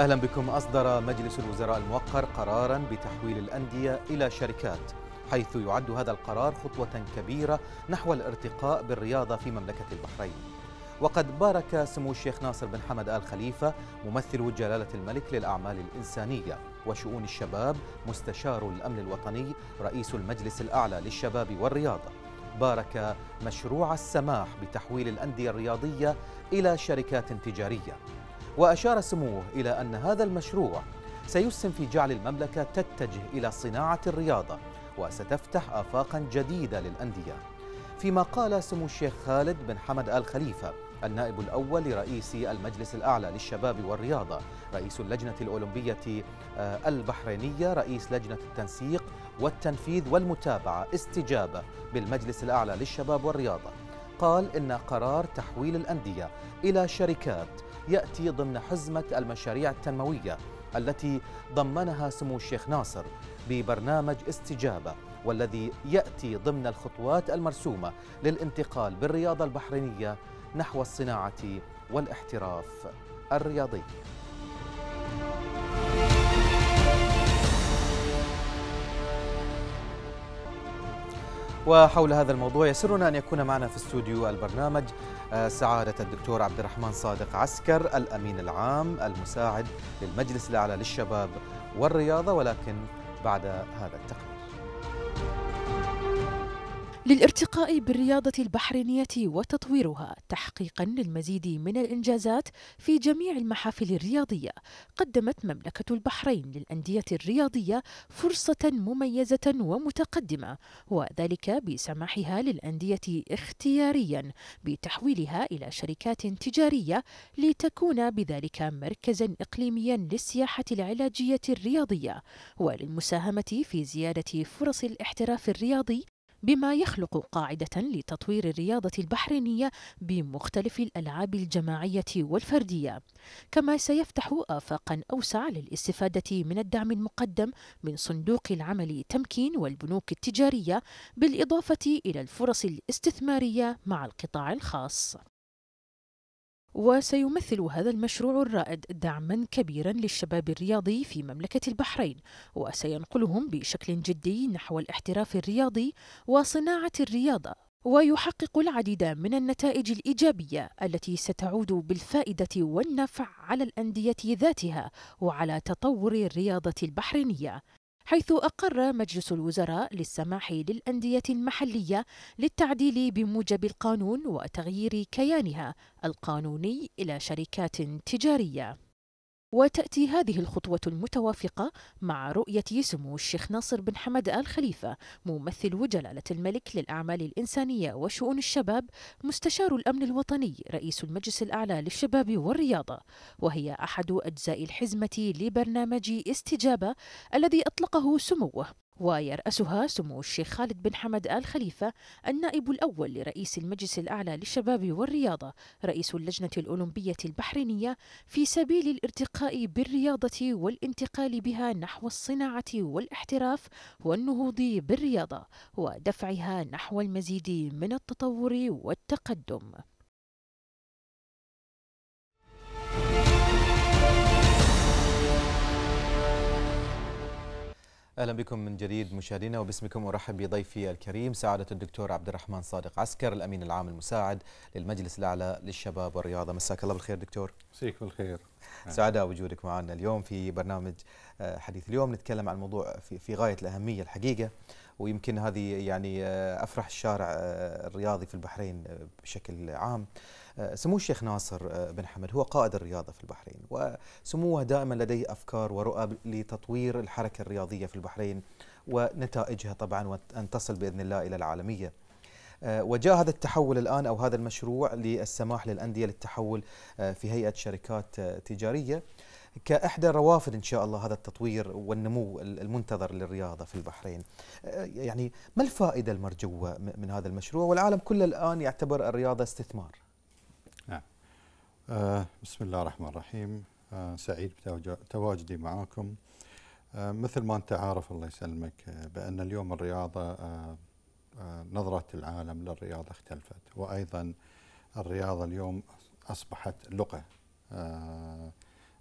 أهلا بكم أصدر مجلس الوزراء الموقر قرارا بتحويل الأندية إلى شركات حيث يعد هذا القرار خطوة كبيرة نحو الارتقاء بالرياضة في مملكة البحرين وقد بارك سمو الشيخ ناصر بن حمد آل خليفة ممثل جلالة الملك للأعمال الإنسانية وشؤون الشباب مستشار الأمن الوطني رئيس المجلس الأعلى للشباب والرياضة بارك مشروع السماح بتحويل الأندية الرياضية إلى شركات تجارية وأشار سموه إلى أن هذا المشروع سيسهم في جعل المملكة تتجه إلى صناعة الرياضة وستفتح آفاقا جديدة للأندية فيما قال سمو الشيخ خالد بن حمد آل خليفة النائب الأول لرئيس المجلس الأعلى للشباب والرياضة رئيس اللجنة الأولمبية آه، البحرينية رئيس لجنة التنسيق والتنفيذ والمتابعة استجابة بالمجلس الأعلى للشباب والرياضة قال إن قرار تحويل الأندية إلى شركات يأتي ضمن حزمة المشاريع التنموية التي ضمنها سمو الشيخ ناصر ببرنامج استجابة والذي يأتي ضمن الخطوات المرسومة للانتقال بالرياضة البحرينية نحو الصناعة والاحتراف الرياضي وحول هذا الموضوع يسرنا أن يكون معنا في استوديو البرنامج آه، سعادة الدكتور عبد الرحمن صادق عسكر الأمين العام المساعد للمجلس الأعلى للشباب والرياضة ولكن بعد هذا التقرير للارتقاء بالرياضة البحرينية وتطويرها تحقيقا للمزيد من الإنجازات في جميع المحافل الرياضية قدمت مملكة البحرين للأندية الرياضية فرصة مميزة ومتقدمة وذلك بسماحها للأندية اختياريا بتحويلها إلى شركات تجارية لتكون بذلك مركزا إقليميا للسياحة العلاجية الرياضية وللمساهمة في زيادة فرص الاحتراف الرياضي بما يخلق قاعدة لتطوير الرياضة البحرينية بمختلف الألعاب الجماعية والفردية كما سيفتح آفاقا أوسع للاستفادة من الدعم المقدم من صندوق العمل تمكين والبنوك التجارية بالإضافة إلى الفرص الاستثمارية مع القطاع الخاص وسيمثل هذا المشروع الرائد دعما كبيرا للشباب الرياضي في مملكة البحرين وسينقلهم بشكل جدي نحو الاحتراف الرياضي وصناعة الرياضة ويحقق العديد من النتائج الإيجابية التي ستعود بالفائدة والنفع على الأندية ذاتها وعلى تطور الرياضة البحرينية حيث أقر مجلس الوزراء للسماح للأندية المحلية للتعديل بموجب القانون وتغيير كيانها القانوني إلى شركات تجارية وتأتي هذه الخطوة المتوافقة مع رؤية سمو الشيخ ناصر بن حمد آل خليفة ممثل جلالة الملك للأعمال الإنسانية وشؤون الشباب مستشار الأمن الوطني رئيس المجلس الأعلى للشباب والرياضة وهي أحد أجزاء الحزمة لبرنامج استجابة الذي أطلقه سموه ويرأسها سمو الشيخ خالد بن حمد آل خليفة النائب الأول لرئيس المجلس الأعلى للشباب والرياضة رئيس اللجنة الأولمبية البحرينية في سبيل الارتقاء بالرياضة والانتقال بها نحو الصناعة والاحتراف والنهوض بالرياضة ودفعها نحو المزيد من التطور والتقدم اهلا بكم من جديد مشاهدينا وباسمكم ارحب بضيفي الكريم سعاده الدكتور عبد الرحمن صادق عسكر الامين العام المساعد للمجلس الاعلى للشباب والرياضه مساك الله بالخير دكتور مسيك بالخير سعداء وجودك معنا اليوم في برنامج آه، حديث اليوم نتكلم عن موضوع في غايه الاهميه الحقيقه ويمكن هذه يعني آه، افرح الشارع آه، الرياضي في البحرين بشكل عام آه، سمو الشيخ ناصر آه، بن حمد هو قائد الرياضة في البحرين وسموه دائما لديه أفكار ورؤى لتطوير الحركة الرياضية في البحرين ونتائجها طبعا وأن تصل بإذن الله إلى العالمية آه، وجاء هذا التحول الآن أو هذا المشروع للسماح للأندية للتحول في هيئة شركات تجارية كإحدى روافد إن شاء الله هذا التطوير والنمو المنتظر للرياضة في البحرين يعني ما الفائدة المرجوة من هذا المشروع والعالم كله الآن يعتبر الرياضة استثمار آه، بسم الله الرحمن الرحيم آه، سعيد بتواجدي معاكم آه، مثل ما أنت عارف الله يسلمك بأن اليوم الرياضة نظرة العالم للرياضة اختلفت وأيضا الرياضة اليوم أصبحت لغة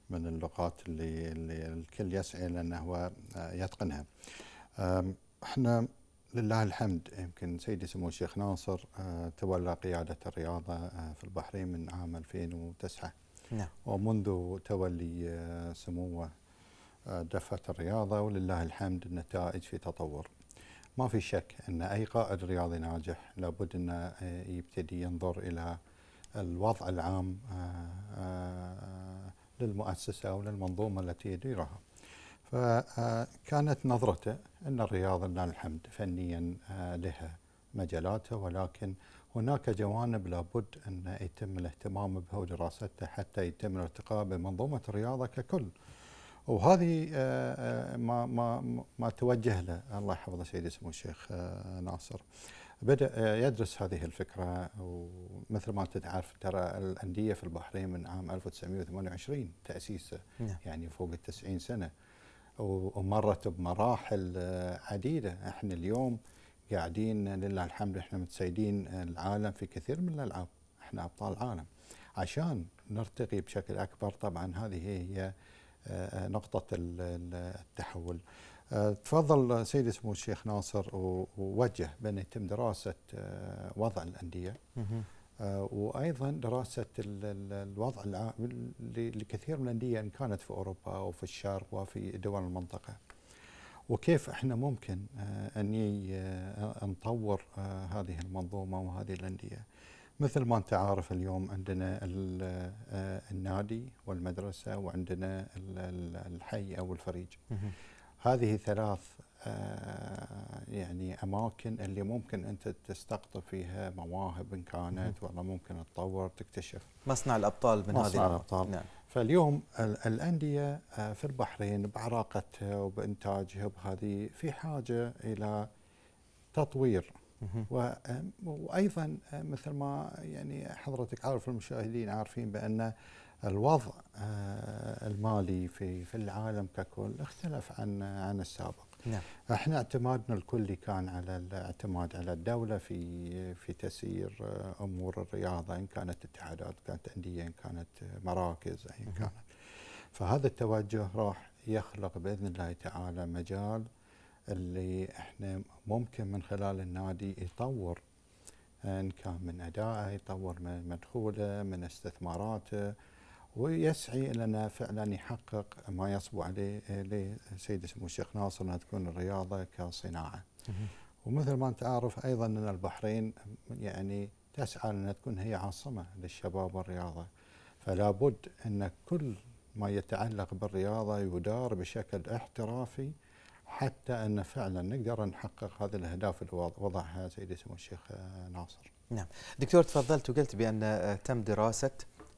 من اللغات اللي, اللي الكل يسعى لأنه هو يتقنها احنا لله الحمد يمكن سيدي سمو الشيخ ناصر آه، تولى قيادة الرياضة آه، في البحرين من عام 2009 نعم. ومنذ تولي آه، سموه دفة الرياضة ولله الحمد النتائج في تطور ما في شك أن أي قائد رياضي ناجح لابد أنه يبتدي ينظر إلى الوضع العام للمؤسسة أو للمنظومة التي يديرها فكانت نظرته أن الرياض لله الحمد فنيا آه، لها مجالاته ولكن هناك جوانب لابد أن يتم الاهتمام بها ودراستها حتى يتم الارتقاء بمنظومة الرياضة ككل وهذه آه، آه، ما ما ما توجه له الله يحفظه سيدي سمو الشيخ ناصر بدا يدرس هذه الفكره ومثل ما انت تعرف ترى الانديه في البحرين من عام 1928 تاسيسه نعم. يعني فوق ال 90 سنه ومرت بمراحل آه، عديدة احنا اليوم قاعدين لله الحمد احنا متسيدين آه، العالم في كثير من الألعاب احنا أبطال عالم عشان نرتقي بشكل أكبر طبعا هذه هي آه، نقطة التحول تفضل سيدي سمو الشيخ ناصر ووجه بأن يتم دراسة وضع الأندية آه، وايضا دراسه الوضع العام لكثير من الانديه ان كانت في اوروبا او في الشرق وفي دول المنطقه. وكيف احنا ممكن آه، ان آه، نطور هذه المنظومه وهذه الانديه. مثل ما انت عارف اليوم عندنا النادي والمدرسه وعندنا الحي او الفريج. هذه ثلاث آه، يعني اماكن اللي ممكن انت تستقطب فيها مواهب ان كانت والله ممكن تطور تكتشف مصنع الابطال من مصنع هذه الابطال نعم. فاليوم الانديه آه، في البحرين بعراقتها وبانتاجها بهذه في حاجه الى تطوير آه، وايضا مثل ما يعني حضرتك عارف المشاهدين عارفين بان الوضع المالي في في العالم ككل اختلف عن عن السابق نعم. احنا اعتمادنا الكلي كان على الاعتماد على الدوله في في تسيير آه، امور الرياضه ان كانت اتحادات كانت انديه ان كانت مراكز ان كانت فهذا التوجه راح يخلق باذن الله تعالى مجال اللي احنا ممكن من خلال النادي يطور آه، ان كان من ادائه يطور من مدخوله من استثماراته ويسعي لنا فعلا يحقق ما يصبو عليه لسيد سمو الشيخ ناصر انها تكون الرياضة كصناعة ومثل ما أنت عارف أيضا أن البحرين يعني تسعى لأن تكون هي عاصمة للشباب والرياضة فلا بد أن كل ما يتعلق بالرياضة يدار بشكل احترافي حتى أن فعلا نقدر نحقق هذه الأهداف اللي وضعها سيدي سمو الشيخ ناصر نعم دكتور تفضلت وقلت بأن تم دراسة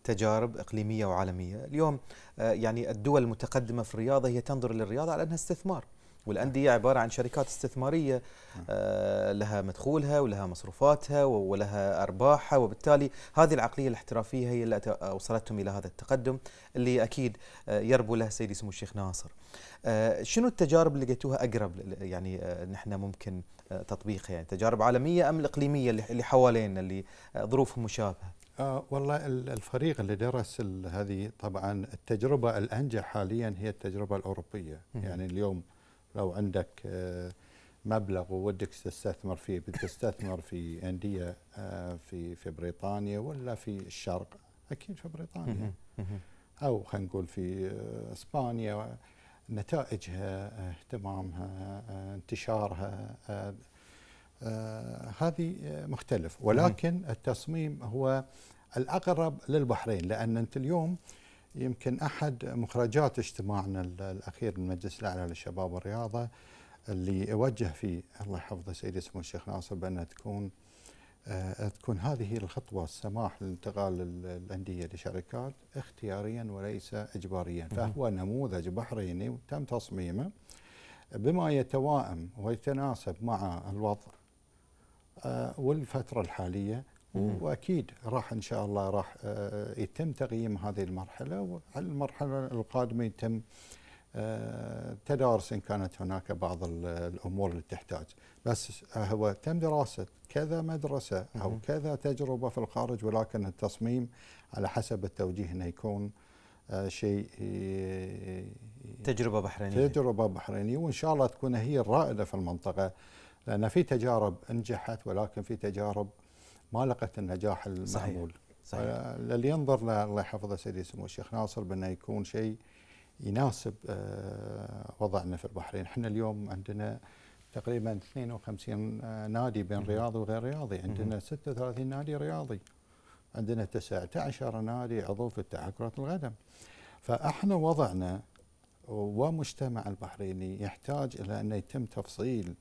تجارب اقليميه وعالميه، اليوم آه، يعني الدول المتقدمه في الرياضه هي تنظر للرياضه على انها استثمار، والانديه عباره عن شركات استثماريه نعم. آه، لها مدخولها ولها مصروفاتها ولها ارباحها وبالتالي هذه العقليه الاحترافيه هي التي اوصلتهم الى هذا التقدم اللي اكيد آه، يربو له سيدي سمو الشيخ ناصر. آه، شنو التجارب اللي لقيتوها اقرب يعني نحن ممكن تطبيقها يعني تجارب عالميه ام الاقليميه اللي حوالينا اللي ظروفهم مشابهه؟ آه والله الفريق اللي درس هذه طبعا التجربه الانجح حاليا هي التجربه الاوروبيه يعني اليوم لو عندك آه، مبلغ وودك تستثمر فيه بتستثمر في انديه آه، في في بريطانيا ولا في الشرق اكيد في بريطانيا او خلينا نقول في آه، اسبانيا نتائجها اهتمامها انتشارها هذه مختلف ولكن التصميم هو الاقرب للبحرين لان انت اليوم يمكن احد مخرجات اجتماعنا الاخير من المجلس الاعلى للشباب والرياضه اللي اوجه فيه الله يحفظه سيدي سمو الشيخ ناصر بان تكون آه، تكون هذه الخطوه السماح لانتقال الانديه لشركات اختياريا وليس اجباريا فهو نموذج بحريني تم تصميمه بما يتوائم ويتناسب مع الوضع آه، والفتره الحاليه واكيد راح ان شاء الله راح آه، يتم تقييم هذه المرحله وعلى المرحله القادمه يتم آه، تدارس ان كانت هناك بعض الامور اللي تحتاج بس آه، هو تم دراسه كذا مدرسه او كذا تجربه في الخارج ولكن التصميم على حسب التوجيه انه يكون شيء تجربه بحرينيه تجربه بحرينيه وان شاء الله تكون هي الرائده في المنطقه لان في تجارب نجحت ولكن في تجارب ما لقت النجاح المعمول صحيح. صحيح. اللي ينظر الله يحفظه سيدي سمو الشيخ ناصر بانه يكون شيء يناسب آه، وضعنا في البحرين احنا اليوم عندنا تقريبا 52 آه، نادي بين رياضي وغير رياضي عندنا 36 نادي رياضي عندنا 19 نادي عضو في اتحاد كرة القدم فاحنا وضعنا ومجتمع البحريني يحتاج الى ان يتم تفصيل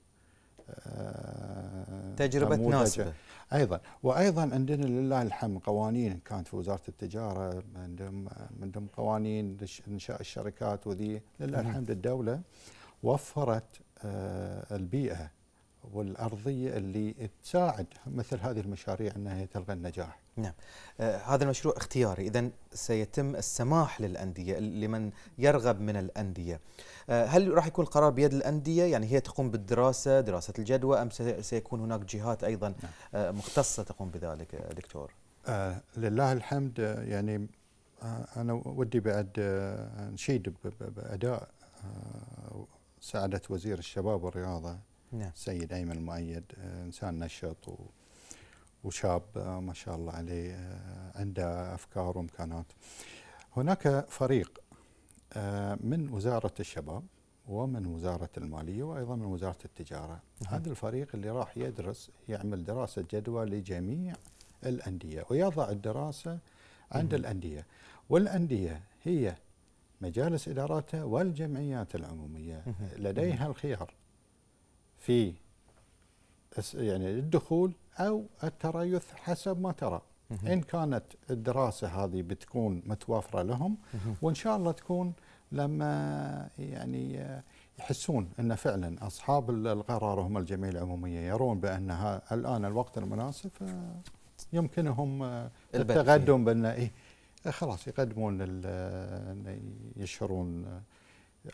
آه، تجربة ناسبة ايضا وايضا عندنا لله الحمد قوانين كانت في وزاره التجاره عندهم عندهم قوانين انشاء الشركات وذي لله الحمد الدوله وفرت آه، البيئه والارضيه اللي تساعد مثل هذه المشاريع انها تلقى النجاح. نعم. آه هذا المشروع اختياري، اذا سيتم السماح للانديه لمن يرغب من الانديه. آه هل راح يكون القرار بيد الانديه؟ يعني هي تقوم بالدراسه، دراسه الجدوى ام سيكون هناك جهات ايضا نعم. آه مختصه تقوم بذلك آه، دكتور؟ آه لله الحمد آه، يعني آه، انا ودي بعد نشيد باداء سعاده وزير الشباب والرياضه نعم. سيد أيمن المؤيد آه، إنسان نشط و وشاب آه، ما شاء الله عليه آه، عنده أفكار وإمكانات هناك فريق من وزارة الشباب ومن وزارة المالية وأيضا من وزارة التجارة نعم. هذا الفريق اللي راح يدرس يعمل دراسة جدوى لجميع الأندية ويضع الدراسة عند الأندية والأندية هي مجالس إداراتها والجمعيات العمومية لديها الخيار في يعني الدخول او التريث حسب ما ترى ان كانت الدراسه هذه بتكون متوافره لهم وان شاء الله تكون لما يعني يحسون ان فعلا اصحاب القرار هم الجمعيه العموميه يرون بان الان الوقت المناسب آه، يمكنهم آه، التقدم بان إيه خلاص يقدمون آه، يشهرون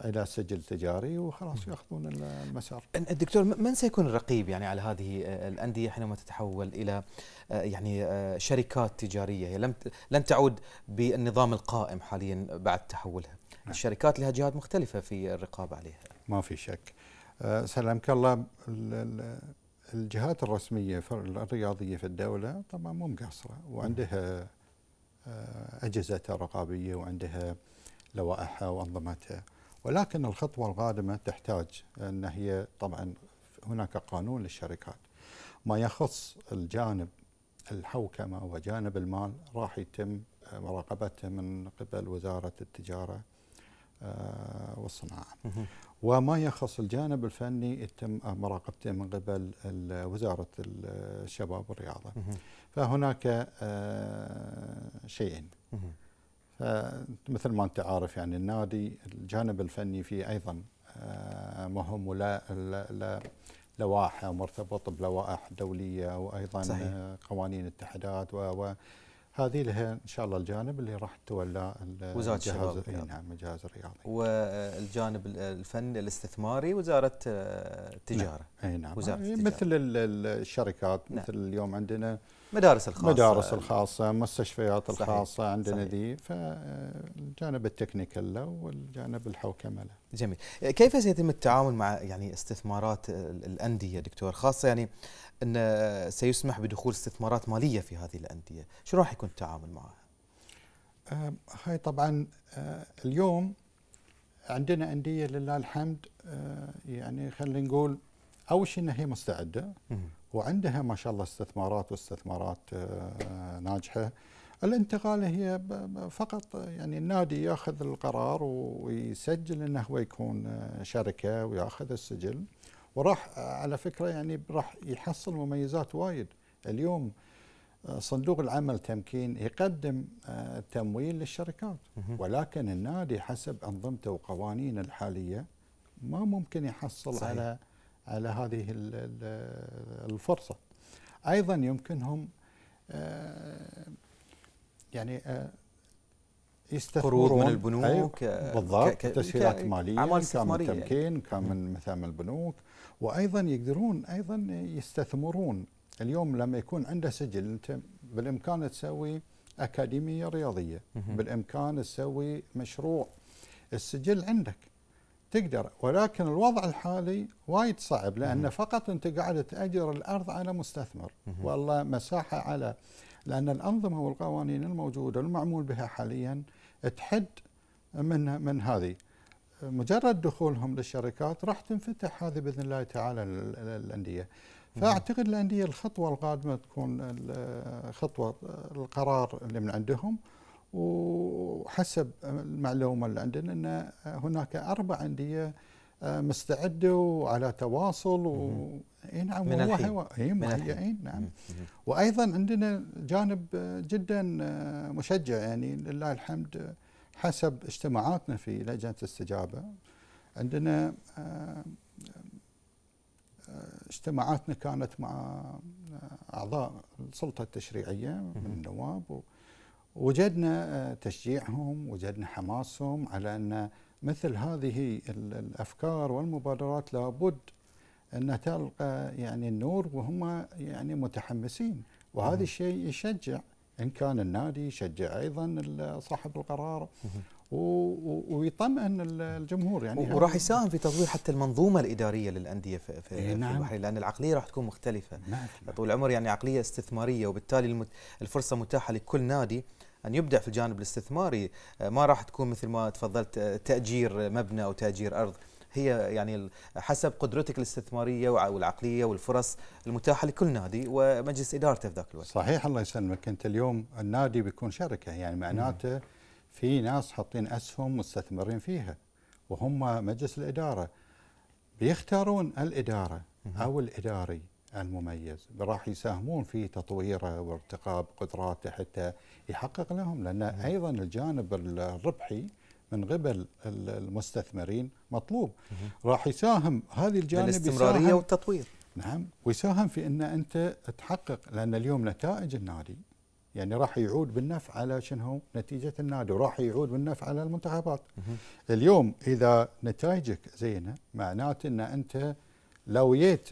الى سجل تجاري وخلاص ياخذون المسار. الدكتور من سيكون الرقيب يعني على هذه آه، الانديه حينما تتحول الى آه، يعني آه، شركات تجاريه لم لن تعود بالنظام القائم حاليا بعد تحولها. نعم. الشركات لها جهات مختلفه في الرقابه عليها. ما في شك. سلامك الله الجهات الرسميه الرياضيه في الدوله طبعا مو مقصره وعندها اجهزتها الرقابيه وعندها لوائحها وانظمتها. ولكن الخطوة القادمة تحتاج أن هي طبعا هناك قانون للشركات ما يخص الجانب الحوكمة وجانب المال راح يتم مراقبته من قبل وزارة التجارة آه، والصناعة وما يخص الجانب الفني يتم مراقبته من قبل وزارة الشباب والرياضة فهناك آه، شيئين آه، مثل ما انت عارف يعني النادي الجانب الفني فيه ايضا آه، مهم ولا لوائح مرتبط بلوائح دوليه وايضا آه، صحيح. قوانين اتحادات و هذه لها ان شاء الله الجانب اللي راح تولى وزاره الشباب نعم الجهاز الرياضي والجانب الفن الاستثماري وزاره نعم. التجاره نعم. اي نعم وزارة التجارة. مثل الشركات نعم. مثل اليوم عندنا مدارس الخاصة مدارس الخاصة مستشفيات صحيح الخاصة عندنا ذي فالجانب التكنيكال له والجانب الحوكمة له جميل كيف سيتم التعامل مع يعني استثمارات الأندية دكتور خاصة يعني أن سيسمح بدخول استثمارات مالية في هذه الأندية شو راح يكون التعامل معها؟ آه هاي طبعا آه اليوم عندنا أندية لله الحمد آه يعني خلينا نقول أول شيء أنها هي مستعدة وعندها ما شاء الله استثمارات واستثمارات آه، ناجحه الانتقال هي فقط يعني النادي ياخذ القرار ويسجل انه هو يكون آه، شركه وياخذ السجل وراح آه، على فكره يعني راح يحصل مميزات وايد اليوم صندوق العمل تمكين يقدم تمويل للشركات ولكن النادي حسب انظمته وقوانينه الحاليه ما ممكن يحصل صحيح. على على هذه الفرصة أيضا يمكنهم آه، يعني آه، يستثمرون من البنوك أيوة، بالضبط تسهيلات ماليه اعمال استثماريه كان يعني. من تمكين كان من مثلا من البنوك وايضا يقدرون ايضا يستثمرون اليوم لما يكون عنده سجل انت بالامكان تسوي اكاديميه رياضيه بالامكان تسوي مشروع السجل عندك تقدر ولكن الوضع الحالي وايد صعب لان فقط انت قاعد تاجر الارض على مستثمر والله مساحه على لان الانظمه والقوانين الموجوده المعمول بها حاليا تحد من من هذه مجرد دخولهم للشركات راح تنفتح هذه باذن الله تعالى الانديه فاعتقد الانديه الخطوه القادمه تكون خطوه القرار اللي من عندهم وحسب المعلومة اللي عندنا أن هناك أربع أندية آه، مستعدة وعلى تواصل و نعم من الحين اي نعم وأيضا عندنا جانب جدا آه، مشجع يعني لله الحمد حسب اجتماعاتنا في لجنة الاستجابة عندنا آه، اجتماعاتنا كانت مع أعضاء السلطة التشريعية من النواب و وجدنا آه، تشجيعهم وجدنا حماسهم على أن مثل هذه الأفكار والمبادرات لابد أن تلقى يعني النور وهم يعني متحمسين وهذا الشيء يشجع إن كان النادي يشجع أيضا صاحب القرار ويطمئن الجمهور يعني وراح يساهم في تطوير حتى المنظومه الاداريه للانديه في, في, إيه نعم. في البحرين لان العقليه راح تكون مختلفه نعم. طول العمر يعني عقليه استثماريه وبالتالي الفرصه متاحه لكل نادي ان يبدع في الجانب الاستثماري آه، ما راح تكون مثل ما تفضلت آه، تاجير مبنى او تاجير ارض هي يعني حسب قدرتك الاستثماريه والعقليه والفرص المتاحه لكل نادي ومجلس ادارته في ذاك الوقت. صحيح الله يسلمك انت اليوم النادي بيكون شركه يعني معناته في ناس حاطين اسهم مستثمرين فيها وهم مجلس الاداره بيختارون الاداره او الاداري المميز راح يساهمون في تطويره وارتقاء قدراته حتى يحقق لهم لأن أيضا الجانب الربحي من قبل المستثمرين مطلوب راح يساهم هذه الجانب الاستمرارية والتطوير نعم ويساهم في أن أنت تحقق لأن اليوم نتائج النادي يعني راح يعود بالنفع على شنو نتيجة النادي وراح يعود بالنفع على المنتخبات اليوم إذا نتائجك زينة معناته أن أنت لو جيت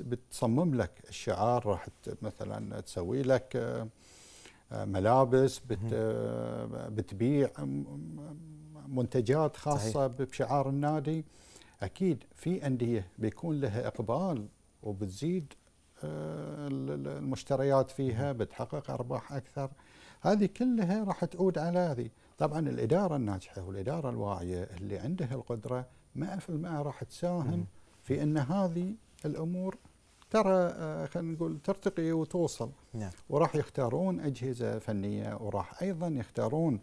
بتصمم لك الشعار راح مثلا تسوي لك آه، آه، ملابس بت آه، بتبيع منتجات خاصه صحيح. بشعار النادي اكيد في انديه بيكون لها اقبال وبتزيد المشتريات فيها بتحقق ارباح اكثر هذه كلها راح تعود على هذه طبعا الاداره الناجحه والاداره الواعيه اللي عندها القدره 100% راح تساهم في ان هذه الامور ترى آه، خلينا نقول ترتقي وتوصل نعم. وراح يختارون اجهزه فنيه وراح ايضا يختارون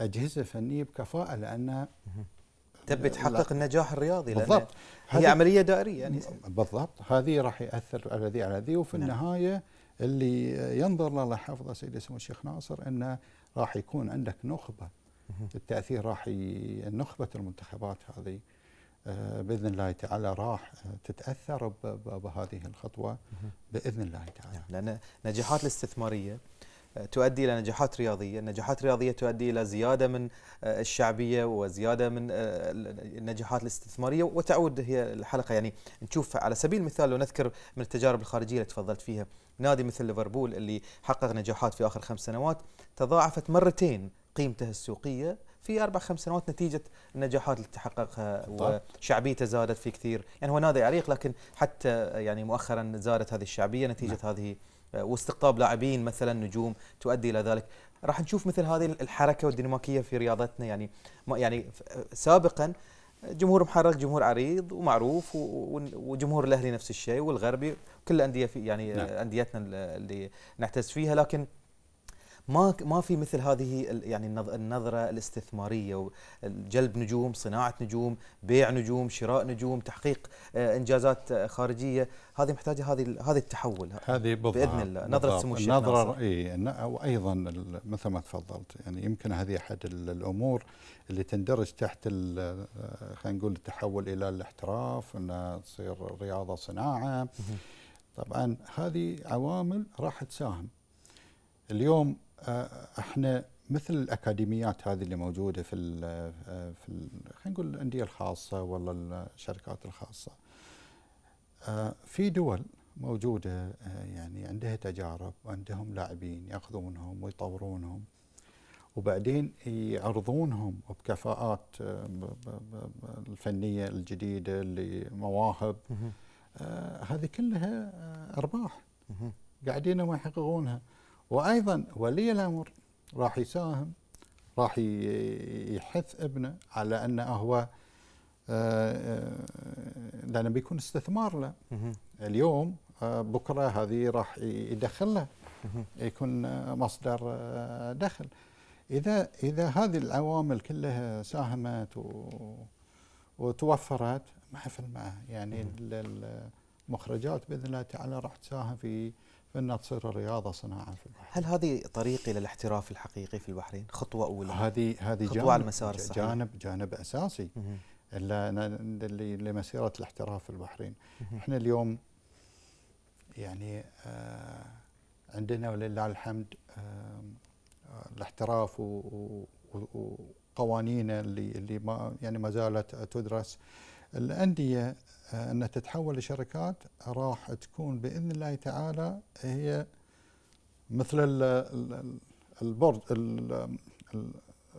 اجهزه فنيه بكفاءه لان تبي تحقق النجاح الرياضي بالضبط هي عمليه دائريه يعني بالضبط هذه راح ياثر على ذي على ذي وفي نعم. النهايه اللي ينظر الله يحفظه سيدي سمو الشيخ ناصر انه راح يكون عندك نخبه التاثير راح ي... نخبه المنتخبات هذه آه، باذن الله تعالى راح آه، تتاثر بهذه الخطوه باذن الله تعالى. نعم، لان نجاحات الاستثماريه آه، تؤدي الى نجاحات رياضيه، النجاحات الرياضيه تؤدي الى زياده من الشعبيه وزياده من النجاحات الاستثماريه وتعود هي الحلقه يعني نشوف على سبيل المثال لو نذكر من التجارب الخارجيه اللي تفضلت فيها نادي مثل ليفربول اللي حقق نجاحات في اخر خمس سنوات تضاعفت مرتين قيمته السوقيه في اربع خمس سنوات نتيجه النجاحات اللي تحققها وشعبيته زادت في كثير يعني هو نادي عريق لكن حتى يعني مؤخرا زادت هذه الشعبيه نتيجه نعم. هذه آه، واستقطاب لاعبين مثلا نجوم تؤدي الى ذلك راح نشوف مثل هذه الحركه والديناميكيه في رياضتنا يعني يعني سابقا جمهور محرك جمهور عريض ومعروف وجمهور الاهلي نفس الشيء والغربي كل انديه في يعني نعم. انديتنا اللي نعتز فيها لكن ما ما في مثل هذه يعني النظره الاستثماريه جلب نجوم، صناعه نجوم، بيع نجوم، شراء نجوم، تحقيق آه، انجازات آه، خارجيه، هذه محتاجه هذه هذا التحول هذه باذن الله نظره سمو الشيخ النظره اي وايضا مثل ما تفضلت يعني يمكن هذه احد الامور اللي تندرج تحت آه، خلينا نقول التحول الى الاحتراف انها تصير رياضه صناعه طبعا هذه عوامل راح تساهم اليوم احنا مثل الاكاديميات هذه اللي موجوده في الـ في خلينا نقول الانديه الخاصه ولا الشركات الخاصه في دول موجوده يعني عندها تجارب وعندهم لاعبين ياخذونهم ويطورونهم وبعدين يعرضونهم بكفاءات الفنيه الجديده لمواهب هذه كلها ارباح قاعدين ما يحققونها وايضا ولي الامر راح يساهم راح يحث ابنه على انه هو آه، آه، لانه بيكون استثمار له اليوم آه، بكره هذه راح يدخل له يكون مصدر دخل اذا اذا هذه العوامل كلها ساهمت وتوفرت ما حفل معه يعني المخرجات باذن الله تعالى راح تساهم في فإنها تصير الرياضة صناعة في البحرين هل هذه طريق إلى الاحتراف الحقيقي في البحرين خطوة أولى هذه هذه خطوة جانب على المسار الصحيح جانب جانب أساسي لمسيرة الاحتراف في البحرين إحنا اليوم يعني آه عندنا ولله الحمد آه الاحتراف وقوانينه اللي اللي ما يعني ما زالت تدرس الانديه آه، أنها تتحول لشركات راح تكون بإذن الله تعالى هي مثل البورد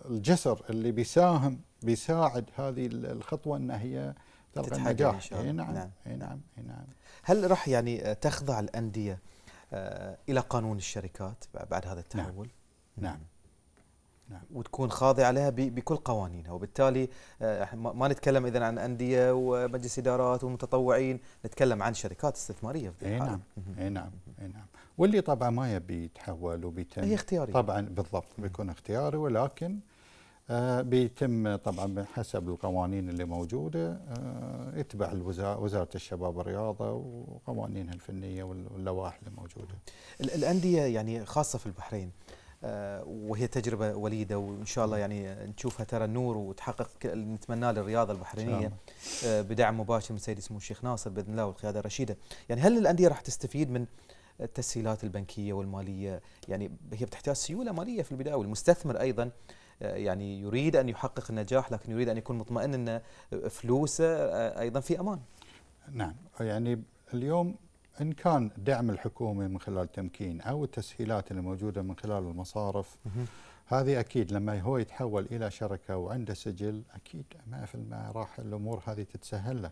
الجسر اللي بيساهم بيساعد هذه الخطوه ان هي تلقى النجاح اي نعم،, نعم. اي نعم. نعم. نعم هل راح يعني تخضع الانديه آه، الى قانون الشركات بعد هذا التحول؟ نعم, نعم. نعم. نعم. وتكون خاضعه لها بكل قوانينها وبالتالي آه، ما نتكلم اذا عن انديه ومجلس ادارات ومتطوعين نتكلم عن شركات استثماريه في اي نعم اي نعم اي نعم واللي طبعا ما يبي يتحول وبيتم هي اختياري طبعا بالضبط بيكون اختياري ولكن آه، بيتم طبعا حسب القوانين اللي موجوده يتبع آه، وزاره الشباب والرياضه وقوانينها الفنيه واللوائح اللي موجوده. الانديه يعني خاصه في البحرين آه، وهي تجربه وليده وان شاء الله يعني نشوفها ترى النور وتحقق اللي نتمناه للرياضه البحرينيه آه، بدعم مباشر من سيد سمو الشيخ ناصر باذن الله والقياده الرشيده، يعني هل الانديه راح تستفيد من التسهيلات البنكيه والماليه؟ يعني هي بتحتاج سيوله ماليه في البدايه والمستثمر ايضا آه، يعني يريد ان يحقق النجاح لكن يريد ان يكون مطمئن ان فلوسه ايضا في امان. نعم يعني اليوم إن كان دعم الحكومة من خلال تمكين أو التسهيلات الموجودة من خلال المصارف هذه أكيد لما هو يتحول إلى شركة وعنده سجل أكيد 100% راح الأمور هذه تتسهل له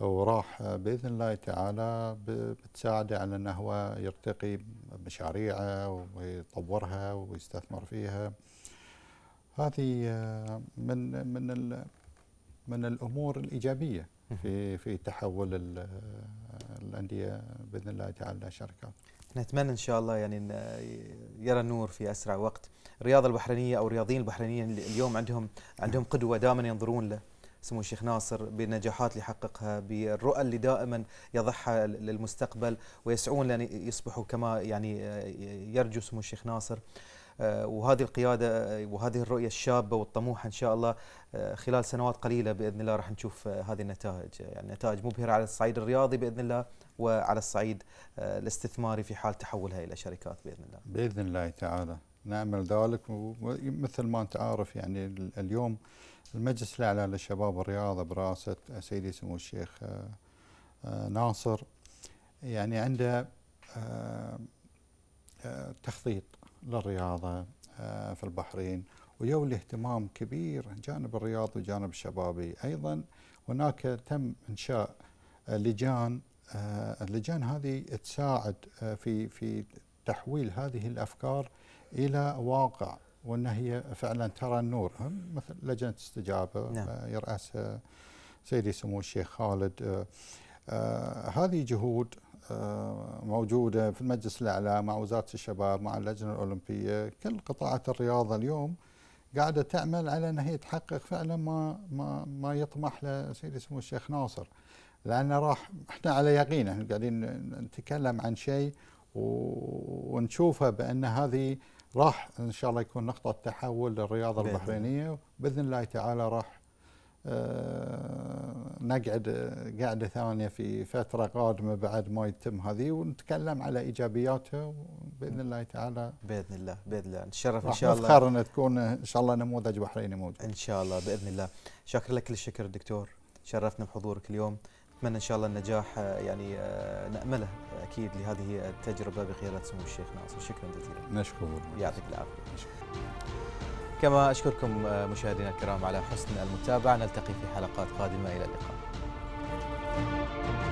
وراح باذن الله تعالى بتساعده على انه هو يرتقي بمشاريعه ويطورها ويستثمر فيها. هذه آه، من من من الامور الايجابيه. في في تحول الانديه باذن الله تعالى شركات. نتمنى ان شاء الله يعني يرى النور في اسرع وقت. الرياضه البحرينيه او الرياضيين البحرينيين اليوم عندهم عندهم قدوه دائما ينظرون له. سمو الشيخ ناصر بالنجاحات اللي حققها بالرؤى اللي دائما يضعها للمستقبل ويسعون لان يصبحوا كما يعني آه، يرجو سمو الشيخ ناصر آه، وهذه القيادة آه، وهذه الرؤية الشابة والطموحة إن شاء الله آه، خلال سنوات قليلة بإذن الله راح نشوف هذه النتائج يعني نتائج مبهرة على الصعيد الرياضي بإذن الله وعلى الصعيد الاستثماري في حال تحولها إلى شركات بإذن الله بإذن الله تعالى نعمل ذلك ومثل ما أنت عارف يعني اليوم المجلس الأعلى للشباب الرياضة برئاسة سيدي سمو الشيخ ناصر يعني عنده تخطيط للرياضة آه، في البحرين ويولي اهتمام كبير جانب الرياض وجانب الشبابي أيضا هناك تم إنشاء لجان آه، اللجان هذه تساعد آه، في في تحويل هذه الأفكار إلى واقع وأن هي فعلا ترى النور مثل لجنة استجابة نعم. يرأسها سيدي سمو الشيخ خالد هذه جهود آه، موجوده في المجلس الاعلى مع وزاره الشباب مع اللجنه الاولمبيه كل قطاعات الرياضه اليوم قاعده تعمل على ان هي تحقق فعلا ما ما ما يطمح له سيدي سمو الشيخ ناصر لان راح احنا على يقين احنا قاعدين نتكلم عن شيء ونشوفه بان هذه راح ان شاء الله يكون نقطه تحول للرياضه البحرينيه باذن الله تعالى راح آه، نقعد قعدة ثانية في فترة قادمة بعد ما يتم هذه ونتكلم على إيجابياتها بإذن الله تعالى بإذن الله بإذن الله نتشرف إن شاء الله نفخر أن تكون إن شاء الله نموذج بحريني موجود إن شاء الله بإذن الله شاكر لك كل الشكر دكتور شرفنا بحضورك اليوم نتمنى إن شاء الله النجاح آه، يعني آه، نأمله أكيد لهذه التجربة بخيرة سمو الشيخ ناصر شكرا جزيلا نشكر يعطيك العافية نشكر. كما أشكركم آه، مشاهدينا الكرام على حسن المتابعة نلتقي في حلقات قادمة إلى اللقاء